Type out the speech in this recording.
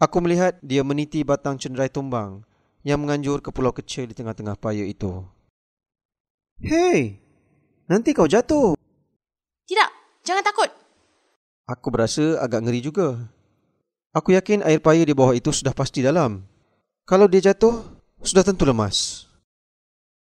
Aku melihat dia meniti batang cenderai tumbang yang menganjur ke pulau kecil di tengah-tengah paya itu. Hei, nanti kau jatuh. Tidak, jangan takut. Aku berasa agak ngeri juga. Aku yakin air paya di bawah itu sudah pasti dalam. Kalau dia jatuh, sudah tentu lemas.